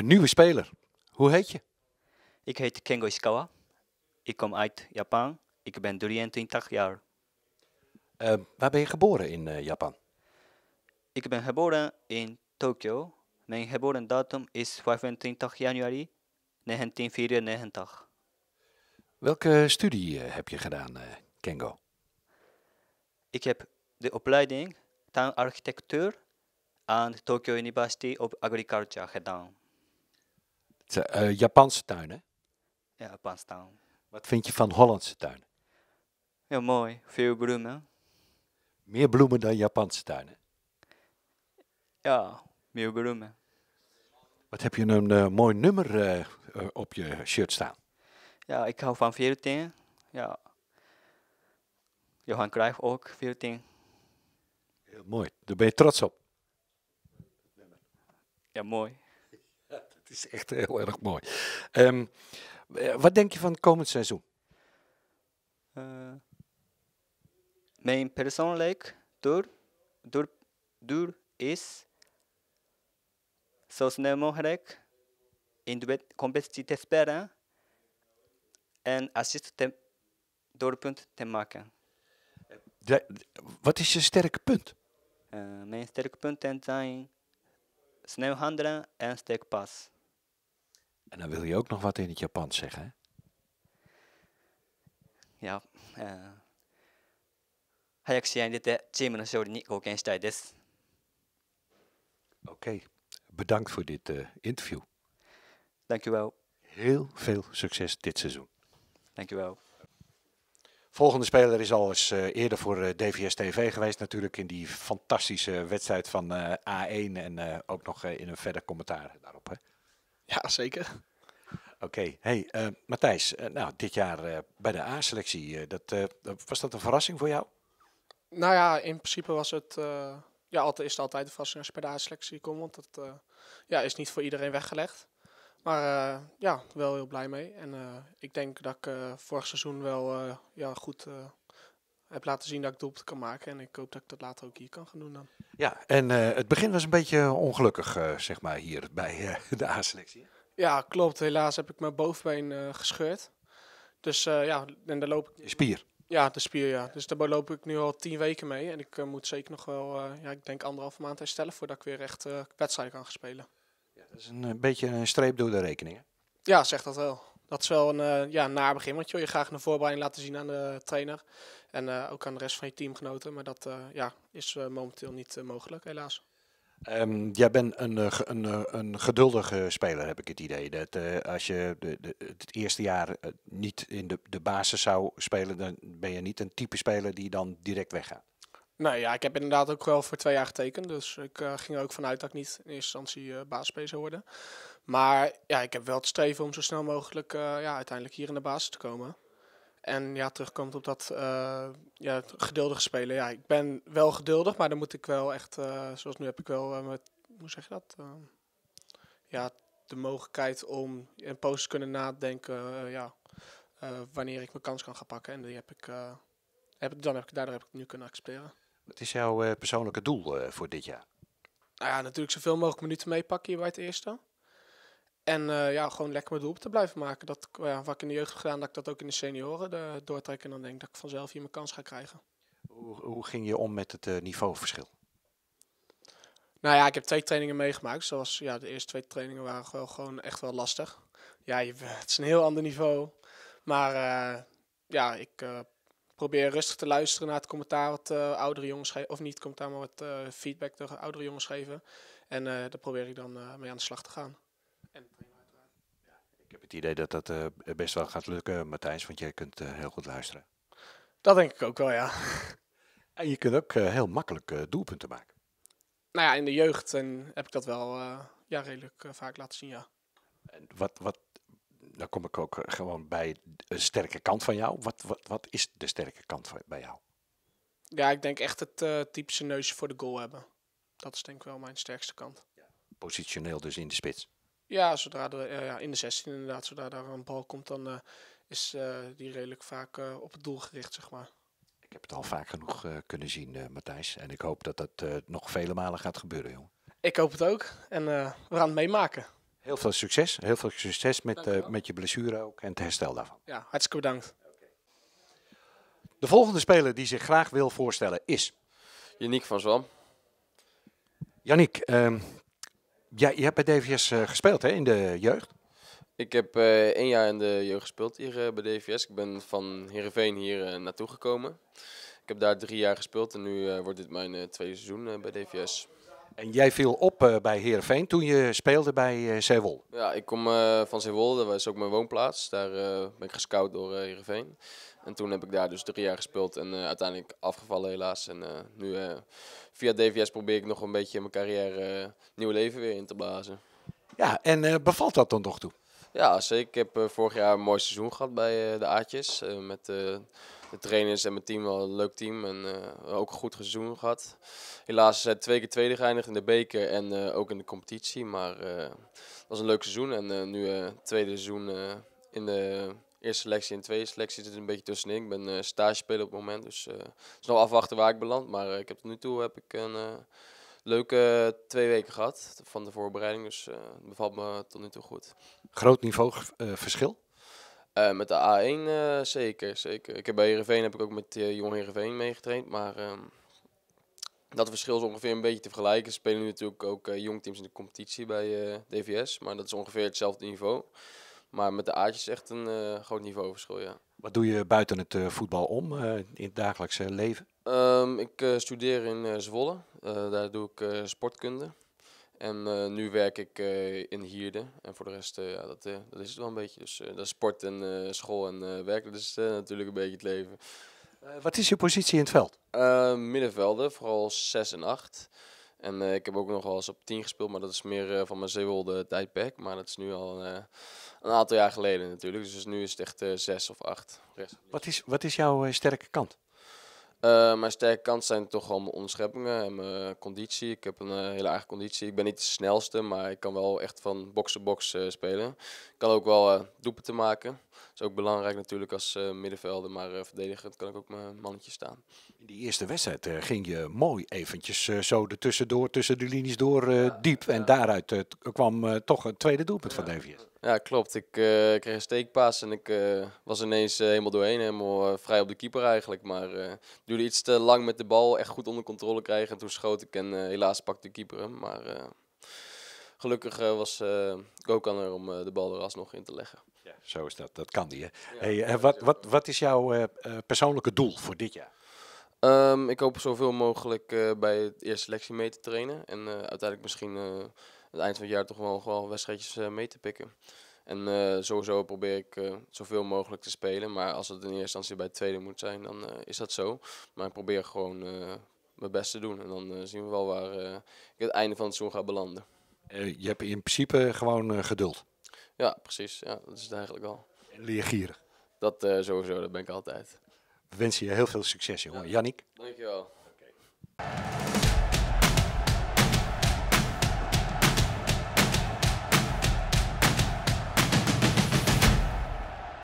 Een nieuwe speler. Hoe heet je? Ik heet Kengo Ishikawa. Ik kom uit Japan. Ik ben 23 jaar. Eh, waar ben je geboren in eh, Japan? Ik ben geboren in Tokio. Mijn datum is 25 januari 1994. Welke studie eh, heb je gedaan, Kengo? Ik heb de opleiding Architectuur aan Tokyo University of Agriculture gedaan. Eh, Japanse tuin, hè? Ja, Japanse tuin. Wat vind je van Hollandse tuinen? Heel mooi, veel bloemen. Meer bloemen dan Japanse tuinen? Ja, meer bloemen. Wat heb je een eh, mooi nummer eh, op je shirt staan? Ja, ik hou van 14. Ja. Johan Cruijff ook, 14. Heel mooi, daar ben je trots op. Ja, mooi is echt heel erg mooi. Ehm, eh, wat denk je van het komend seizoen? Eh, mijn persoonlijk doel, is zo snel mogelijk in de competitie te spelen en assist te, doelpunt te maken. wat is je sterke punt? Eh, mijn sterke punten zijn snel handelen en steekpas. En dan wil je ook nog wat in het Japans zeggen. Hè? Ja. Uh, eh, 早く試合に出てチームの勝利に貢献したいです。Oké, Oké. bedankt voor dit eh, interview. Dank wel. Heel veel succes dit seizoen. Dank wel. Volgende speler is al eens eh, eerder voor DVS TV geweest natuurlijk in die fantastische wedstrijd van A1 en ook nog in een verder commentaar daarop. Hè? Ja, zeker oké. Hey, uh, Matthijs, eh, nou, dit jaar eh, bij de A-selectie, dat, was dat een verrassing voor jou? Nou ja, in principe was het, ja, altijd, is het altijd een verrassing als je bij de A-selectie komt, want dat ja, is niet voor iedereen weggelegd. Maar ja, wel heel blij mee. En ik denk dat ik vorig seizoen wel ja, goed heb laten zien dat ik doelpunten kan maken. En ik hoop dat ik dat later ook hier kan gaan doen dan. Ja, en het begin was een beetje ongelukkig, zeg maar, hier bij de A-selectie. Ja, klopt. Helaas heb ik mijn bovenbeen eh, gescheurd. Dus eh, ja, en daar loop ik... Spier? Ja, de spier, ja. Dus daar loop ik nu al tien weken mee. En ik eh, moet zeker nog wel, ja, ik denk anderhalve maand herstellen voordat ik weer echt wedstrijden kan gaan spelen. Ja, dat is een, beetje een streep door de rekeningen. Ja, zeg dat wel. Dat is wel een ja, naar begin, want je wil je graag een voorbereiding laten zien aan de trainer. En ook aan de rest van je teamgenoten. Maar dat ja, is momenteel niet mogelijk, helaas. Ehm, jij bent een, eh, een, eh, een, geduldige speler, heb ik het idee. Dat, eh, als je de, de, het eerste jaar niet in de, de basis zou spelen, dan ben je niet een type speler die dan direct weggaat. Nou ja, ik heb inderdaad ook wel voor twee jaar getekend. Dus ik ging er ook vanuit dat ik niet in eerste instantie uh, basisspeler zou worden. Maar ja, ik heb wel het streven om zo snel mogelijk ja, uiteindelijk hier in de basis te komen. En ja, terugkomt op dat uh, ja, geduldig spelen. Ja, ik ben wel geduldig, maar dan moet ik wel echt, eh, zoals nu heb ik wel, uh, met, hoe zeg je dat? ja, de mogelijkheid om in te kunnen nadenken, ja, wanneer ik mijn kans kan gaan pakken. En die heb ik, heb, dan heb ik, daardoor heb ik het nu kunnen accepteren. Wat is jouw persoonlijke doel voor dit jaar? Nou ja, natuurlijk zoveel mogelijk minuten meepakken hier bij het eerste. En eh, ja, gewoon lekker mijn doel te blijven maken. Dat eh, ja, wat ik in de jeugd gedaan, dat ik dat ook in de senioren de, eh, doortrek. En dan denk ik dat ik vanzelf hier mijn kans ga krijgen. Hoe, hoe ging je om met het niveauverschil? Nou ja, ik heb twee trainingen meegemaakt. Zoals ja, de eerste twee trainingen waren gewoon echt wel lastig. Ja, je, het is een heel ander niveau. Maar ja, ik probeer rustig te luisteren naar het commentaar wat oudere jongens geven. Of niet commentaar, maar wat feedback de oudere jongens geven. En daar probeer ik dan mee aan de slag te gaan. En uiteraard. Ja, ik heb het idee dat dat eh, best wel gaat lukken, Matthijs, want jij kunt eh, heel goed luisteren. Dat denk ik ook wel, ja. En je kunt ook eh, heel makkelijk doelpunten maken. Nou ja, in de jeugd en heb ik dat wel ja, redelijk vaak laten zien, ja. En wat, wat, dan kom ik ook gewoon bij een sterke kant van jou. Wat, wat, wat is de sterke kant van, bij jou? Ja, ik denk echt het typische neusje voor de goal hebben. Dat is denk ik wel mijn sterkste kant. Positioneel dus in de spits. Ja, zodra de, eh, ja, in de 16 inderdaad, zodra daar een bal komt, dan eh, is eh, die redelijk vaak op het doel gericht, zeg maar. Ik heb het al vaak genoeg kunnen zien, Matthijs. En ik hoop dat dat nog vele malen gaat gebeuren, joh. Ik hoop het ook. En we gaan het meemaken. Heel veel succes. Heel veel succes met, met je blessure ook en het herstel daarvan. Ja, hartstikke bedankt. De volgende speler die zich graag wil voorstellen is... Janniek van Zwam. Janniek. Ehm, ja, je hebt bij DVS eh, gespeeld hè, in de jeugd? Ik heb eh, één jaar in de jeugd gespeeld hier eh, bij DVS. Ik ben van Heerenveen hier naartoe gekomen. Ik heb daar drie jaar gespeeld en nu wordt dit mijn tweede seizoen bij DVS. En jij viel op eh, bij Herenveen toen je speelde bij Zeewol. Eh, ja, ik kom eh, van Zeewol, dat was ook mijn woonplaats. Daar ben ik gescout door Herenveen. En toen heb ik daar dus drie jaar gespeeld en uiteindelijk afgevallen helaas. En nu via DVS probeer ik nog een beetje mijn carrière nieuw leven weer in te blazen. Ja, en bevalt dat dan toch toe? Ja, zeker. Ik heb eh, vorig jaar een mooi seizoen gehad bij eh, de aartjes eh, met de trainers en mijn team wel een leuk team. En ook een goed seizoen gehad. Helaas zijn twee keer tweede geëindigd in de beker en ook in de competitie. Maar het was een leuk seizoen. En nu het tweede seizoen in de eerste selectie en tweede selectie zit er een beetje tussenin. Ik ben uh, speler op het moment, dus het is nog afwachten waar ik beland. Maar ik heb tot nu toe heb ik een leuke eh, twee weken gehad van de voorbereiding. Dus eh, het bevalt me tot nu toe goed. Groot niveauverschil? Eh, uh, met de A1 zeker, zeker. Ik heb bij Heerenveen heb ik ook met uh, Jong Heerenveen meegetraind, maar ehm, dat verschil is ongeveer een beetje te vergelijken. Er spelen nu natuurlijk ook jong teams in de competitie bij DVS, maar dat is ongeveer hetzelfde niveau. Maar met de A'tjes echt een eh, groot niveauverschil, ja. Wat doe je buiten het eh, voetbal om eh, in het dagelijks leven? Ehm, ik studeer in Zwolle. daar doe ik sportkunde. En nu werk ik in Hierde. En voor de rest, ja, dat, dat, is het wel een beetje. Dus dat is sport en school en werk. Dat is natuurlijk een beetje het leven. wat is je positie in het veld? Ehm, middenvelden, vooral 6 en 8. En eh, ik heb ook nog wel eens op 10 gespeeld, maar dat is meer eh, van mijn zeewolde tijdperk. Maar dat is nu al eh, een aantal jaar geleden natuurlijk. Dus nu is het echt 6 of 8. Wat is, wat is jouw sterke kant? Eh, mijn sterke kant zijn toch wel mijn onderscheppingen en mijn conditie. Ik heb een eh, hele eigen conditie. Ik ben niet de snelste, maar ik kan wel echt van box-to-box eh, spelen. Ik kan ook wel doepen te maken. Dat is ook belangrijk natuurlijk als middenvelder, maar verdedigend kan ik ook mijn mannetje staan. In die eerste wedstrijd ging je mooi eventjes zo er tussendoor, tussen de linies door diep. en daaruit kwam toch het tweede doelpunt van Davies. Ja, klopt. Ik eh, kreeg een steekpaas en ik eh, was ineens eh, helemaal doorheen. Helemaal vrij op de keeper eigenlijk. Maar duurde iets te lang met de bal echt goed onder controle krijgen. En toen schoot ik en helaas pakte de keeper hem. Maar gelukkig was uh, er om de bal er alsnog in te leggen. Ja, zo is dat. Dat kan die, hè? hey, wat, wat, wat is jouw persoonlijke doel voor dit jaar? Ehm, ik hoop zoveel mogelijk bij de eerste selectie mee te trainen. En uiteindelijk misschien het eind van het jaar toch wel, gewoon wedstrijdjes eh, mee te pikken. En eh, sowieso probeer ik eh, zoveel mogelijk te spelen. Maar als het in eerste instantie bij het tweede moet zijn, dan is dat zo. Maar ik probeer gewoon mijn best te doen. En dan zien we wel waar ik het einde van het seizoen ga belanden. je hebt in principe gewoon geduld. Ja, precies. Ja, dat is het eigenlijk al. En leergierig. Dat sowieso, dat ben ik altijd. We wensen je heel veel succes, jongen. Ja. Jannik. Dankjewel. Okay.